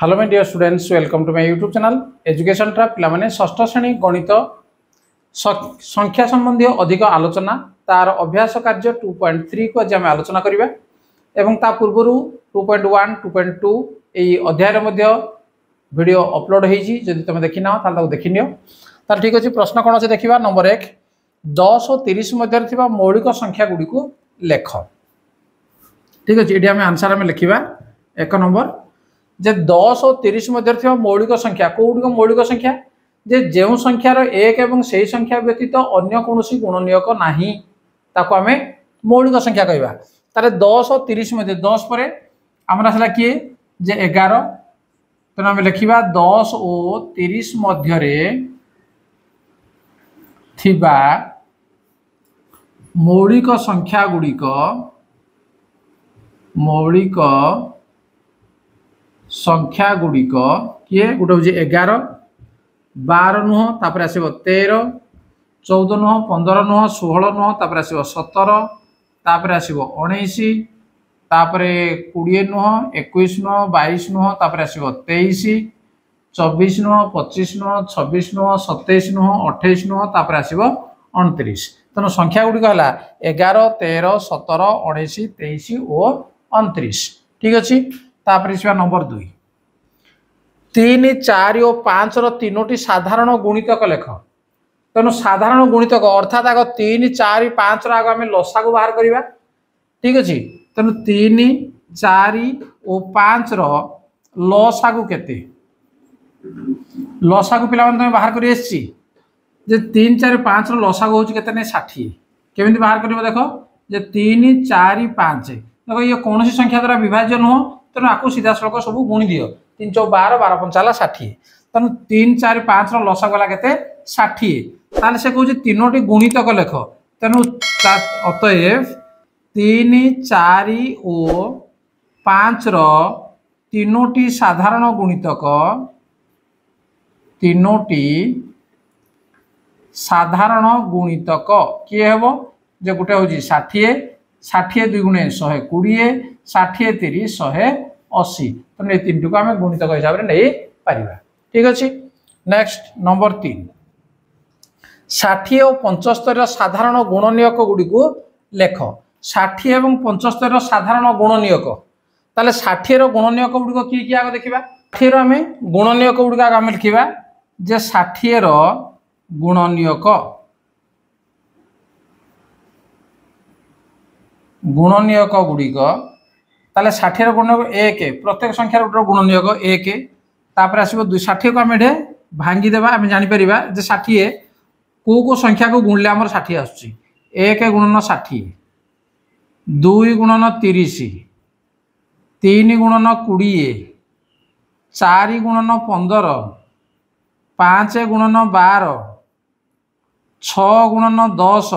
hello my dear students welcome to my YouTube channel education trap ପିଲାମାନେ ଷଷ୍ଠ ଶ୍ରେଣୀ ଗଣିତ ସଂଖ୍ୟା ସମ୍ବନ୍ଧୀୟ ଅଧିକ ଆଲୋଚନା ତାର ଅଭ୍ୟାସ କାର୍ଯ୍ୟ ଟୁ ପଏଣ୍ଟ ଥ୍ରୀକୁ ଆଜି ଆମେ ଆଲୋଚନା କରିବା ଏବଂ ତା ପୂର୍ବରୁ two point one two point two ଏଇ ଅଧ୍ୟାୟରେ ମଧ୍ୟ ଭିଡ଼ିଓ ଅପଲୋଡ଼ ହେଇଛି ଯଦି ତୁମେ ଦେଖିନାହ ତାହେଲେ ତାକୁ ଦେଖିନିଅ ତାହେଲେ ଠିକ୍ ଅଛି ପ୍ରଶ୍ନ କ'ଣ ଅଛି ଦେଖିବା ନମ୍ବର ଏକ ଦଶ ଓ ତିରିଶ ମଧ୍ୟରେ ଥିବା ମୌଳିକ ସଂଖ୍ୟାଗୁଡ଼ିକୁ ଲେଖ ଠିକ୍ ଅଛି ଏଠି ଆମେ ଆନ୍ସର୍ ଆମେ ଲେଖିବା ଏକ ନମ୍ବର যে দশ ও তিরিশ মধ্যে থাকা মৌলিক সংখ্যা কোগুড়ি মৌলিক সংখ্যা যে যে সংখ্যার এক এবং সেই সংখ্যা ব্যতীত অন্য কোণী গুণনীয়ক না তাকে আমি মৌলিক সংখ্যা কহবা তাহলে দশ ও তিরিশ মধ্যে দশ পরে আমার আসলে কি যে এগার তেমন আমি লিখবা দশ ও তিরিশ মধ্যে থিবা মৌলিক সংখ্যাগুড়িক মৌলিক ସଂଖ୍ୟା ଗୁଡ଼ିକ କିଏ ଗୋଟେ ହେଉଛି ଏଗାର ବାର ନୁହଁ ତାପରେ ଆସିବ ତେର ଚଉଦ ନୁହଁ ପନ୍ଦର ନୁହଁ ଷୋହଳ ନୁହଁ ତାପରେ ଆସିବ ସତର ତାପରେ ଆସିବ ଉଣେଇଶ ତାପରେ କୋଡ଼ିଏ ନୁହଁ ଏକୋଇଶ ନୁହଁ ବାଇଶ ନୁହଁ ତାପରେ ଆସିବ ତେଇଶ ଚବିଶ ନୁହଁ ପଚିଶ ନୁହଁ ଛବିଶ ନୁହଁ ସତେଇଶ ନୁହଁ ଅଠେଇଶ ନୁହଁ ତାପରେ ଆସିବ ଅଣତିରିଶ ତେଣୁ ସଂଖ୍ୟା ଗୁଡ଼ିକ ହେଲା ଏଗାର ତେର ସତର ଉଣେଇଶ ତେଇଶ ଓ ଅଣତିରିଶ ଠିକ ଅଛି ତାପରେ ଆସିବା ନମ୍ବର ଦୁଇ ତିନି ଚାରି ଓ ପାଞ୍ଚର ତିନୋଟି ସାଧାରଣ ଗୁଣିତକ ଲେଖ ତେଣୁ ସାଧାରଣ ଗୁଣିତକ ଅର୍ଥାତ୍ ଆଗ ତିନି ଚାରି ପାଞ୍ଚର ଆଗ ଆମେ ଲସାକୁ ବାହାର କରିବା ଠିକ୍ ଅଛି ତେଣୁ ତିନି ଚାରି ଓ ପାଞ୍ଚର ଲସାକୁ କେତେ ଲସାକୁ ପିଲାମାନେ ତୁମେ ବାହାର କରି ଆସିଛି ଯେ ତିନି ଚାରି ପାଞ୍ଚର ଲସାକୁ ହେଉଛି କେତେ ନାଇଁ ଷାଠିଏ କେମିତି ବାହାର କରିବ ଦେଖ ଯେ ତିନି ଚାରି ପାଞ୍ଚ ଦେଖ ଇଏ କୌଣସି ସଂଖ୍ୟା ଦ୍ୱାରା ବିଭାଜ୍ୟ ନୁହଁ ତେଣୁ ଆକୁ ସିଧାସଳଖ ସବୁ ଗୁଣି ଦିଅ তিন चौ बार बार पंचाला षाठी तेनाली तीन चार पाँच रसा गला के षाठी तेल से कौन तीनो गुणित लेख तेणु अतएव तीन चार ओ पाँच रोटी साधारण गुणितक তিনোটি সাধারণ গুণিতক কি হব যে গোটে হচ্ছে ষাঠিয়ে ষাঠিয়ে দুই গুণে শহে কোড়িয়ে ষাঠিয়ে তিরিশ শহে ଅଶୀ ତେଣୁ ଏଇ ତିନିଟିକୁ ଆମେ ଗୁଣିତକ ହିସାବରେ ନେଇପାରିବା ଠିକ୍ ଅଛି ନେକ୍ସଟ ନମ୍ବର ତିନି ଷାଠିଏ ଓ ପଞ୍ଚସ୍ତରୀୟ ସାଧାରଣ ଗୁଣ ନିୟୋଗ ଗୁଡ଼ିକୁ ଲେଖ ଷାଠିଏ ଏବଂ ପଞ୍ଚସ୍ତରୀୟ ସାଧାରଣ ଗୁଣ ନିୟୋଗ ତାହେଲେ ଷାଠିଏର ଗୁଣ ନିୟୋଗ ଗୁଡ଼ିକ କି କି ଆଗ ଦେଖିବା ଷାଠିଏର ଆମେ ଗୁଣ ନିୟୋଗ ଗୁଡ଼ିକ ଆଗ ଆମେ ଲେଖିବା ଯେ ଷାଠିଏର ଗୁଣ ନିୟୋଗ ଗୁଣ ନିୟୋଗ ଗୁଡ଼ିକ তাহলে ষাঠির গুণনীয়ক এক প্রত্যেক সংখ্যার গোটর গুণনীয়ক এক তাপরে আসব দুই ষাঠিয়েকে আমি এটি ভাঙ্গিদেবা আমি জাঁপারা যে ষাঠিয়ে কেউ কেউ সংখ্যাকে গুণলে আমার ষাঠিয়ে আসুচি এক গুণন ষাঠিয়ে দুই গুণন তিরিশ তিন গুণন কোড়িয়ে চারি গুণন পনের পাঁচ গুণন বার ছ গুণন দশ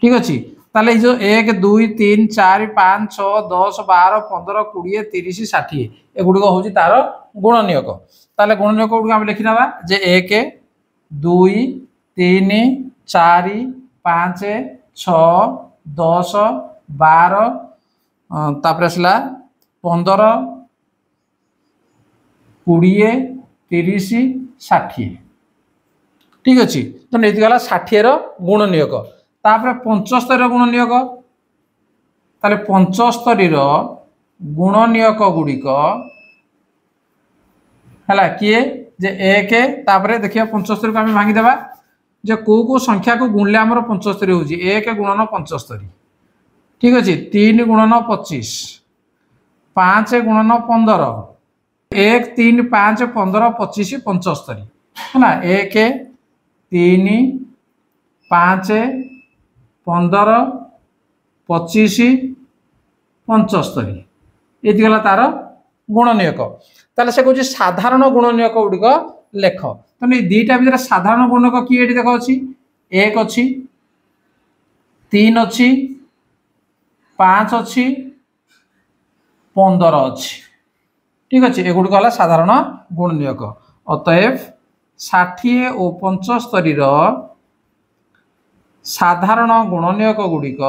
ঠিক আছে তাহলে এই যে এক দুই তিন চারি পাঁচ ছଅ দଶ ବାର ପନ୍ଦର କୋଡ଼ିଏ ତିରିଶ ଷାଠିଏ ଏଗୁଡ଼ିକ ହେଉଛି ତାର ଗୁଣନିୟୋଗ ତାହେଲେ ଗୁଣନିୟୋଗ ଗୁଡ଼ିକ ଆମେ ଲେଖିନେବା ଯେ ଏକ ଦୁଇ ତିନି ଚାରି ପାଞ୍ଚ ଛଅ ଦଶ ବାର ତାପରେ ଆସିଲା ପନ୍ଦର କୋଡ଼ିଏ ତିରିଶ ଷାଠିଏ ଠିକ୍ ଅଛି ତ ନେଇକି ଗଲା ଷାଠିଏର ଗୁଣନିୟୋଗ ତାପରେ ପଞ୍ଚସ୍ତରୀର ଗୁଣନିୟକ ତାହେଲେ ପଞ୍ଚସ୍ତରୀର ଗୁଣନିୟକ ଗୁଡ଼ିକ ହେଲା କିଏ ଯେ ଏକ ତାପରେ ଦେଖିବା ପଞ୍ଚସ୍ତରୀକୁ ଆମେ ଭାଙ୍ଗିଦେବା ଯେ କେଉଁ କେଉଁ ସଂଖ୍ୟାକୁ ଗୁଣିଲେ ଆମର ପଞ୍ଚସ୍ତରୀ ହେଉଛି ଏକ ଗୁଣନ ପଞ୍ଚସ୍ତରୀ ଠିକ୍ ଅଛି ତିନି ଗୁଣନ ପଚିଶ ପାଞ୍ଚ ଗୁଣନ ପନ୍ଦର ଏକ ତିନି ପାଞ୍ଚ ପନ୍ଦର ପଚିଶ ପଞ୍ଚସ୍ତରୀ ହେଲା ଏକ ତିନି ପାଞ୍ଚ ପନ୍ଦର ପଚିଶ ପଞ୍ଚସ୍ତରୀ ଏଇଠି ଗଲା ତାର ଗୁଣନୀୟକ ତାହେଲେ ସେ କହୁଛି ସାଧାରଣ ଗୁଣନୀୟକ ଗୁଡ଼ିକ ଲେଖ ତେଣୁ ଏଇ ଦୁଇଟା ଭିତରେ ସାଧାରଣ ଗୁଣକ କିଏ ଏଠି ଦେଖ ଅଛି ଏକ ଅଛି ତିନି ଅଛି ପାଞ୍ଚ ଅଛି ପନ୍ଦର ଅଛି ଠିକ ଅଛି ଏଗୁଡ଼ିକ ହେଲା ସାଧାରଣ ଗୁଣନୀୟକ ଅତଏବ ଷାଠିଏ ଓ ପଞ୍ଚସ୍ତରୀର ସାଧାରଣ ଗୁଣନୀୟକଗୁଡ଼ିକ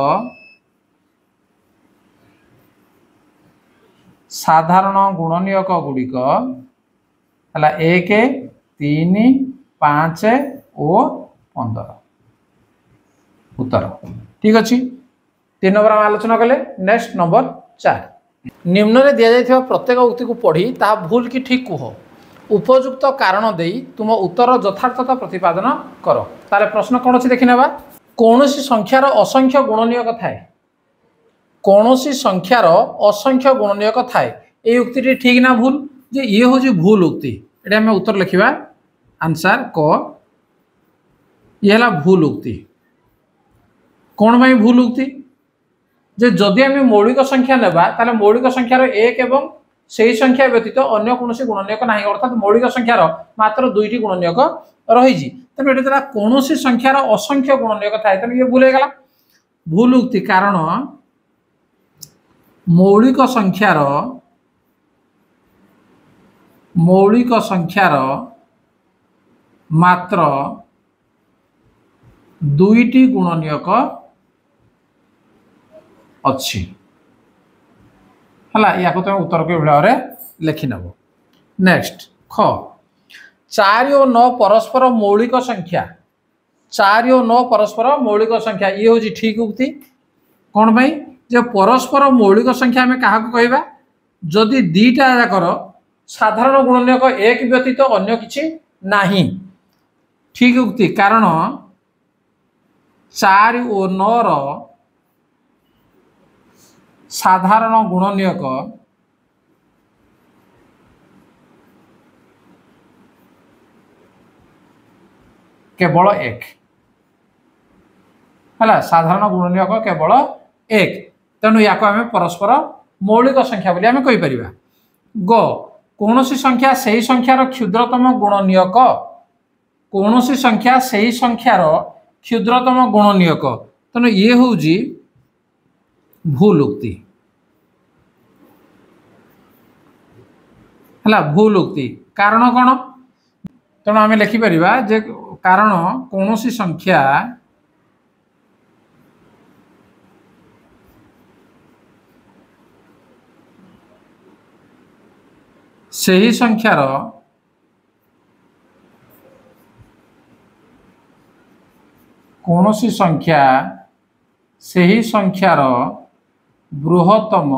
ସାଧାରଣ ଗୁଣନୀୟକଗୁଡ଼ିକ ହେଲା ଏକ ତିନି ପାଞ୍ଚ ଓ ପନ୍ଦର ଉତ୍ତର ଠିକ୍ ଅଛି ତିନି ନମ୍ବର ଆମେ ଆଲୋଚନା କଲେ ନେକ୍ସଟ ନମ୍ବର ଚାରି ନିମ୍ନରେ ଦିଆଯାଇଥିବା ପ୍ରତ୍ୟେକ ଉକ୍ତିକୁ ପଢ଼ି ତାହା ଭୁଲ କି ଠିକ୍ କୁହ ଉପଯୁକ୍ତ କାରଣ ଦେଇ ତୁମ ଉତ୍ତର ଯଥାର୍ଥତା ପ୍ରତିପାଦନ କର ତାହେଲେ ପ୍ରଶ୍ନ କ'ଣ ଅଛି ଦେଖିନେବା କୌଣସି ସଂଖ୍ୟାର ଅସଂଖ୍ୟ ଗୁଣନୀୟକ ଥାଏ କୌଣସି ସଂଖ୍ୟାର ଅସଂଖ୍ୟ ଗୁଣନୀୟକ ଥାଏ ଏଇ ଉକ୍ତିଟି ଠିକ୍ ନା ଭୁଲ ଯେ ଇଏ ହେଉଛି ଭୁଲ ଉକ୍ତି ଏଠି ଆମେ ଉତ୍ତର ଲେଖିବା ଆନ୍ସାର୍ କ ଇଏ ହେଲା ଭୁଲ ଉକ୍ତି କ'ଣ ପାଇଁ ଭୁଲ ଉକ୍ତି ଯେ ଯଦି ଆମେ ମୌଳିକ ସଂଖ୍ୟା ନେବା ତାହେଲେ ମୌଳିକ ସଂଖ୍ୟାର ଏକ ଏବଂ ସେହି ସଂଖ୍ୟା ବ୍ୟତୀତ ଅନ୍ୟ କୌଣସି ଗୁଣନୀୟକ ନାହିଁ ଅର୍ଥାତ୍ ମୌଳିକ ସଂଖ୍ୟାର ମାତ୍ର ଦୁଇଟି ଗୁଣନୀୟକ ରହିଛି ତେଣୁ ଏଠି ଥିଲା କୌଣସି ସଂଖ୍ୟାର ଅସଂଖ୍ୟ ଗୁଣନୀୟକ ଥାଏ ତେଣୁ ଇଏ ଭୁଲ ହେଇଗଲା ଭୁଲ ଉକ୍ତି କାରଣ ମୌଳିକ ସଂଖ୍ୟାର ମୌଳିକ ସଂଖ୍ୟାର ମାତ୍ର ଦୁଇଟି ଗୁଣନୀୟକ ଅଛି ହେଲା ୟାକୁ ତୁମେ ଉତ୍ତରକୁ ଏଭଳି ଭାବରେ ଲେଖିନେବ ନେକ୍ସଟ ଖ ଚାରି ଓ ନଅ ପରସ୍ପର ମୌଳିକ ସଂଖ୍ୟା ଚାରି ଓ ନଅ ପରସ୍ପର ମୌଳିକ ସଂଖ୍ୟା ଇଏ ହେଉଛି ଠିକ୍ ଉକ୍ତି କ'ଣ ପାଇଁ ଯେ ପରସ୍ପର ମୌଳିକ ସଂଖ୍ୟା ଆମେ କାହାକୁ କହିବା ଯଦି ଦୁଇଟା ଯାକର ସାଧାରଣ ଗୁଣନୀୟକ ଏକ ବ୍ୟତୀତ ଅନ୍ୟ କିଛି ନାହିଁ ଠିକ୍ ଉକ୍ତି କାରଣ ଚାରି ଓ ନଅର ସାଧାରଣ ଗୁଣନୀୟକ केवल एक है साधारण गुण नियोग केवल एक तेणु या को आम परस्पर मौलिक संख्या बोली आम कहीपर ग कौन सी संख्या से ही संख्यार क्षुद्रतम गुण नियोग कौन सी संख्या से ही संख्यार क्षुद्रतम गुण नियोग तेणु ये हूँ भूलुक्ति है भूलुक्ति कारण कौन तेणु आम लिखिपर जे কারণ কৌশি সংখ্যা ସେହି ସଂଖ୍ୟାର କୌଣସି ସଂଖ୍ୟା ସେହି ସଂଖ୍ୟାର ବୃହତ୍ତମ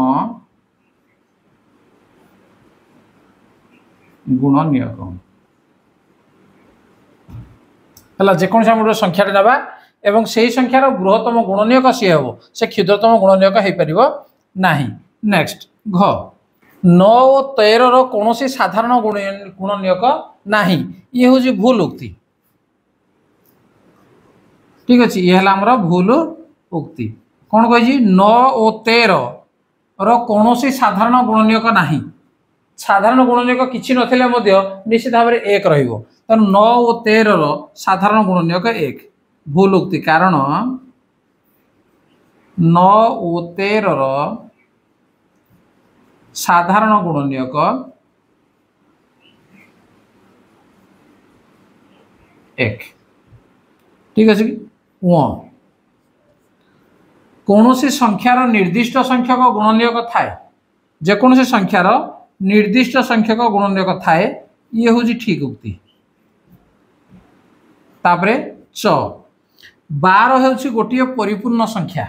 ଗୁଣ ନିୟକ ହେଲା ଯେକୌଣସି ଆମେ ଗୋଟେ ସଂଖ୍ୟାଟେ ନେବା ଏବଂ ସେହି ସଂଖ୍ୟାର ବୃହତ୍ତମ ଗୁଣନୀୟକ ସିଏ ହେବ ସେ କ୍ଷୁଦ୍ରତମ ଗୁଣନୀୟକ ହୋଇପାରିବ ନାହିଁ ନେକ୍ସଟ ଘ ନଅ ଓ ତେରର କୌଣସି ସାଧାରଣ ଗୁଣନୀୟକ ନାହିଁ ଇଏ ହେଉଛି ଭୁଲ ଉକ୍ତି ଠିକ୍ ଅଛି ଇଏ ହେଲା ଆମର ଭୁଲ ଉକ୍ତି କ'ଣ କହିଛି ନଅ ଓ ତେରର କୌଣସି ସାଧାରଣ ଗୁଣନୀୟକ ନାହିଁ ସାଧାରଣ ଗୁଣନୀୟକ କିଛି ନଥିଲେ ମଧ୍ୟ ନିଶ୍ଚିତ ଭାବରେ ଏକ ରହିବ ତେଣୁ ନଅ ଓ ତେରର ସାଧାରଣ ଗୁଣନୀୟକ ଏକ ଭୁଲ ଉକ୍ତି କାରଣ ନଅ ଓ ତେରର ସାଧାରଣ ଗୁଣନୀୟକ ଏକ ଠିକ୍ ଅଛି କି କୌଣସି ସଂଖ୍ୟାର ନିର୍ଦ୍ଦିଷ୍ଟ ସଂଖ୍ୟକ ଗୁଣନୀୟକ ଥାଏ ଯେକୌଣସି ସଂଖ୍ୟାର ନିର୍ଦ୍ଦିଷ୍ଟ ସଂଖ୍ୟକ ଗୁଣନୀୟକ ଥାଏ ଇଏ ହେଉଛି ଠିକ୍ ଉକ୍ତି ତାପରେ ଚ ବାର ହେଉଛି ଗୋଟିଏ ପରିପୂର୍ଣ୍ଣ ସଂଖ୍ୟା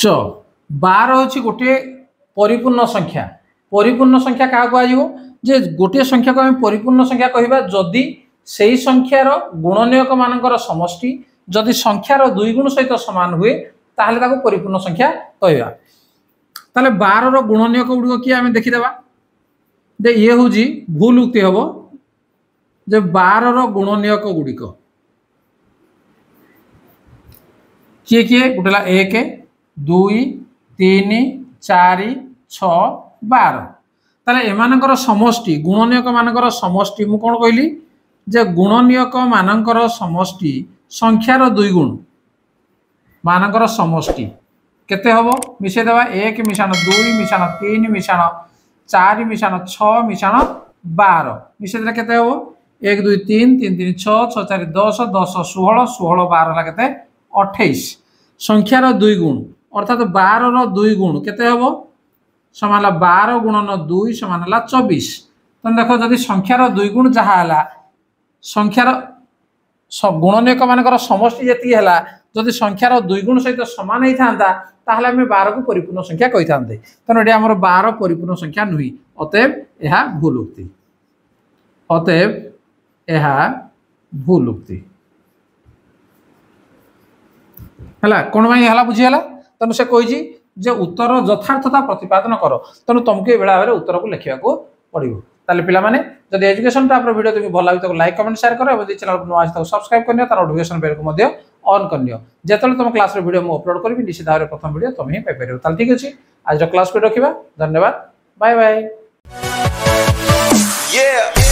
ଚ ବାର ହେଉଛି ଗୋଟିଏ ପରିପୂର୍ଣ୍ଣ ସଂଖ୍ୟା ପରିପୂର୍ଣ୍ଣ ସଂଖ୍ୟା କାହାକୁ କୁହାଯିବ ଯେ ଗୋଟିଏ ସଂଖ୍ୟାକୁ ଆମେ ପରିପୂର୍ଣ୍ଣ ସଂଖ୍ୟା କହିବା ଯଦି ସେହି ସଂଖ୍ୟାର ଗୁଣନୀୟକମାନଙ୍କର ସମଷ୍ଟି ଯଦି ସଂଖ୍ୟାର ଦୁଇ ଗୁଣ ସହିତ ସମାନ ହୁଏ ତାହେଲେ ତାକୁ ପରିପୂର୍ଣ୍ଣ ସଂଖ୍ୟା କହିବା ତାହେଲେ ବାରର ଗୁଣନୀୟକ ଗୁଡ଼ିକ କିଏ ଆମେ ଦେଖିଦେବା ଯେ ଇଏ ହେଉଛି ଭୁଲ ଉକ୍ତି ହେବ ଯେ ବାରର ଗୁଣ ନିୟକ ଗୁଡ଼ିକ କିଏ କିଏ ଗୋଟେ ହେଲା ଏକ ଦୁଇ ତିନି ଚାରି ଛଅ ବାର ତାହେଲେ ଏମାନଙ୍କର ସମଷ୍ଟି ଗୁଣ ନିୟକମାନଙ୍କର ସମଷ୍ଟି ମୁଁ କ'ଣ କହିଲି ଯେ ଗୁଣ ନିୟକମାନଙ୍କର ସମଷ୍ଟି ସଂଖ୍ୟାର ଦୁଇ ଗୁଣ ମାନଙ୍କର ସମଷ୍ଟି କେତେ ହେବ ମିଶାଇଦେବା ଏକ ମିଶାଣ ଦୁଇ ମିଶାଣ ତିନି ମିଶାଣ ଚାରି ମିଶାଣ ଛଅ ମିଶାଣ ବାର ମିଶାଇଦେଲେ କେତେ ହେବ এক দুই তিন তিন তিন ছ ছ চারি দশ দশ ষোহল ষোহল বার হল কেতে অঠেইশ সংখ্যার দুই গুণ অর্থাৎ বারর দুই গুণ কেতে হব সমান হল বার গুণন দুই সমান হল চবিশ তুমি দেখ যদি সংখ্যার দুই গুণ যা হল সংখ্যার গুণনীয়ক মানকর সমষ্টি যেতিকি হল যদি সংখ্যার দুই গুণ সহিত সমান হয়ে থাকে তাহলে আমি বারকে পরিপূর্ণ সংখ্যা কই থাকে তেমন এটি আমার বার পরিপূর্ণ সংখ্যা নুহে অতএব এ ভুল উক্তি অতএব ଏହା ଭୁଲ ଉକ୍ତି ହେଲା କ'ଣ ପାଇଁ ହେଲା ବୁଝିହେଲା ତେଣୁ ସେ କହିଛି ଯେ ଉତ୍ତର ଯଥାର୍ଥତା ପ୍ରତିପାଦନ କର ତେଣୁ ତୁମକୁ ଏ ବେଳାବେରେ ଉତ୍ତରକୁ ଲେଖିବାକୁ ପଡ଼ିବ ତାହେলে পিলামানে যদি এডুকেশন আপনার ভিডিও তুমি ভাল লাগে তাকে লাইক কমেন্ট সেয়ার করো এবং যদি চ্যানেল নয় আছে তাকে সবসক্রাইব করে নিও তার নোটিফিকেশন বেলকু অন করে নিও যেতবে তোমার ক্লাসর ভিডিও মু অপলোড করবি নিশ্চিত ভাবে প্রথম ভিডিও তুমি হি পাইপার তাহলে ঠিক আছে আজর ক্লাস করে রাখবা ধন্যবাদ বাই বাই Yeah